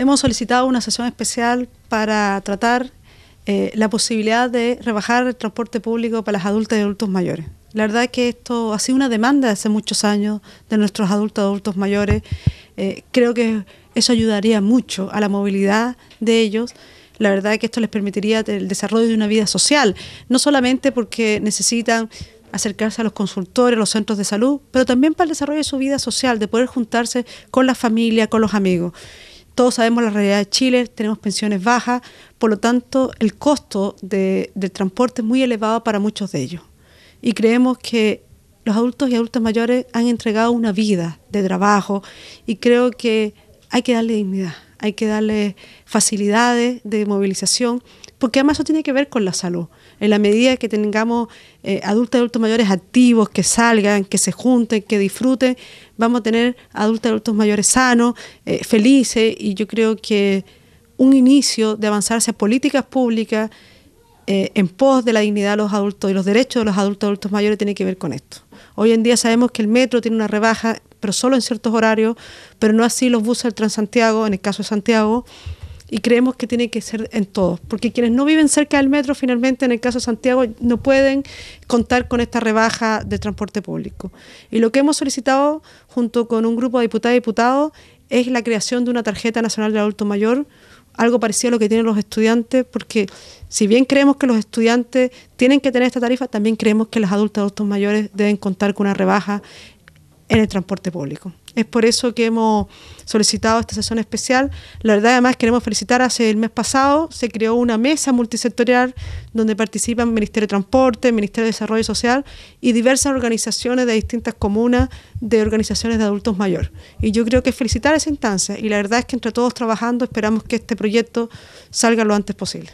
hemos solicitado una sesión especial para tratar eh, la posibilidad de rebajar el transporte público para las adultas y adultos mayores. La verdad es que esto ha sido una demanda hace muchos años de nuestros adultos y adultos mayores. Eh, creo que eso ayudaría mucho a la movilidad de ellos. La verdad es que esto les permitiría el desarrollo de una vida social, no solamente porque necesitan acercarse a los consultores, a los centros de salud, pero también para el desarrollo de su vida social, de poder juntarse con la familia, con los amigos todos sabemos la realidad de Chile, tenemos pensiones bajas, por lo tanto el costo de, del transporte es muy elevado para muchos de ellos. Y creemos que los adultos y adultas mayores han entregado una vida de trabajo y creo que hay que darle dignidad hay que darle facilidades de movilización, porque además eso tiene que ver con la salud. En la medida que tengamos eh, adultos y adultos mayores activos, que salgan, que se junten, que disfruten, vamos a tener adultos y adultos mayores sanos, eh, felices, y yo creo que un inicio de avanzarse hacia políticas públicas eh, en pos de la dignidad de los adultos y los derechos de los adultos y adultos mayores tiene que ver con esto. Hoy en día sabemos que el metro tiene una rebaja pero solo en ciertos horarios, pero no así los buses del Transantiago, en el caso de Santiago, y creemos que tiene que ser en todos, porque quienes no viven cerca del metro, finalmente, en el caso de Santiago, no pueden contar con esta rebaja de transporte público. Y lo que hemos solicitado, junto con un grupo de diputadas y diputados, es la creación de una tarjeta nacional de adulto mayor, algo parecido a lo que tienen los estudiantes, porque si bien creemos que los estudiantes tienen que tener esta tarifa, también creemos que los adultos adultos mayores deben contar con una rebaja en el transporte público. Es por eso que hemos solicitado esta sesión especial. La verdad, además, queremos felicitar. Hace el mes pasado se creó una mesa multisectorial donde participan Ministerio de Transporte, Ministerio de Desarrollo Social y diversas organizaciones de distintas comunas, de organizaciones de adultos mayores. Y yo creo que felicitar esa instancia. Y la verdad es que entre todos trabajando esperamos que este proyecto salga lo antes posible.